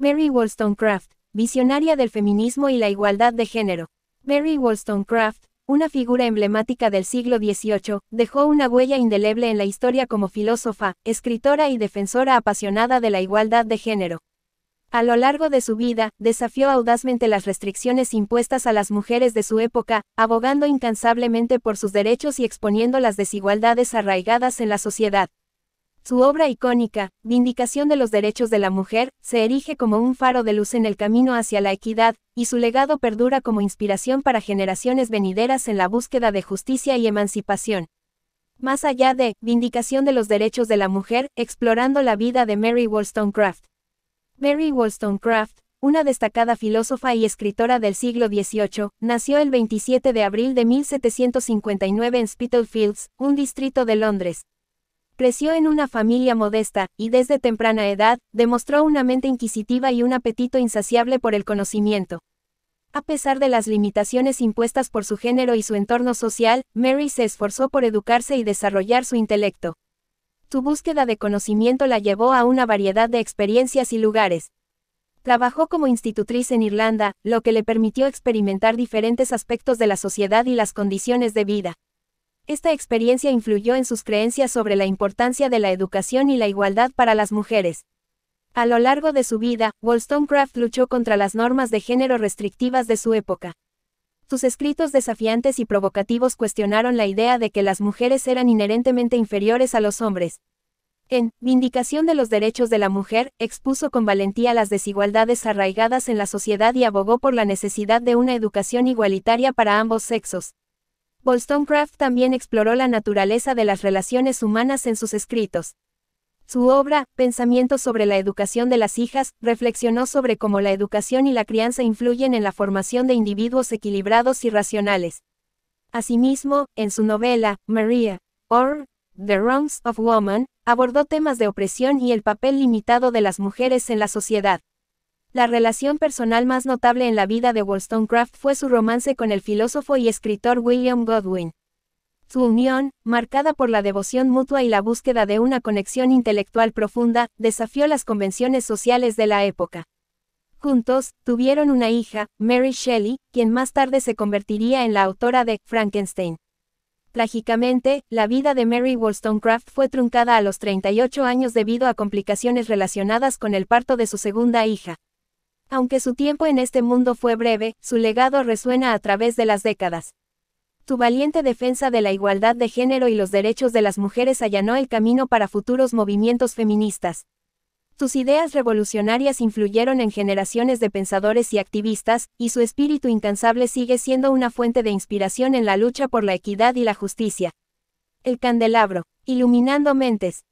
Mary Wollstonecraft, visionaria del feminismo y la igualdad de género. Mary Wollstonecraft, una figura emblemática del siglo XVIII, dejó una huella indeleble en la historia como filósofa, escritora y defensora apasionada de la igualdad de género. A lo largo de su vida, desafió audazmente las restricciones impuestas a las mujeres de su época, abogando incansablemente por sus derechos y exponiendo las desigualdades arraigadas en la sociedad. Su obra icónica, Vindicación de los Derechos de la Mujer, se erige como un faro de luz en el camino hacia la equidad, y su legado perdura como inspiración para generaciones venideras en la búsqueda de justicia y emancipación. Más allá de Vindicación de los Derechos de la Mujer, explorando la vida de Mary Wollstonecraft. Mary Wollstonecraft, una destacada filósofa y escritora del siglo XVIII, nació el 27 de abril de 1759 en Spitalfields, un distrito de Londres, Creció en una familia modesta, y desde temprana edad, demostró una mente inquisitiva y un apetito insaciable por el conocimiento. A pesar de las limitaciones impuestas por su género y su entorno social, Mary se esforzó por educarse y desarrollar su intelecto. Su búsqueda de conocimiento la llevó a una variedad de experiencias y lugares. Trabajó como institutriz en Irlanda, lo que le permitió experimentar diferentes aspectos de la sociedad y las condiciones de vida. Esta experiencia influyó en sus creencias sobre la importancia de la educación y la igualdad para las mujeres. A lo largo de su vida, Wollstonecraft luchó contra las normas de género restrictivas de su época. Sus escritos desafiantes y provocativos cuestionaron la idea de que las mujeres eran inherentemente inferiores a los hombres. En Vindicación de los Derechos de la Mujer, expuso con valentía las desigualdades arraigadas en la sociedad y abogó por la necesidad de una educación igualitaria para ambos sexos. Wollstonecraft también exploró la naturaleza de las relaciones humanas en sus escritos. Su obra, Pensamientos sobre la educación de las hijas, reflexionó sobre cómo la educación y la crianza influyen en la formación de individuos equilibrados y racionales. Asimismo, en su novela, Maria, or The Wrongs of Woman, abordó temas de opresión y el papel limitado de las mujeres en la sociedad. La relación personal más notable en la vida de Wollstonecraft fue su romance con el filósofo y escritor William Godwin. Su unión, marcada por la devoción mutua y la búsqueda de una conexión intelectual profunda, desafió las convenciones sociales de la época. Juntos, tuvieron una hija, Mary Shelley, quien más tarde se convertiría en la autora de Frankenstein. Trágicamente, la vida de Mary Wollstonecraft fue truncada a los 38 años debido a complicaciones relacionadas con el parto de su segunda hija, aunque su tiempo en este mundo fue breve, su legado resuena a través de las décadas. Tu valiente defensa de la igualdad de género y los derechos de las mujeres allanó el camino para futuros movimientos feministas. Tus ideas revolucionarias influyeron en generaciones de pensadores y activistas, y su espíritu incansable sigue siendo una fuente de inspiración en la lucha por la equidad y la justicia. El candelabro, iluminando mentes.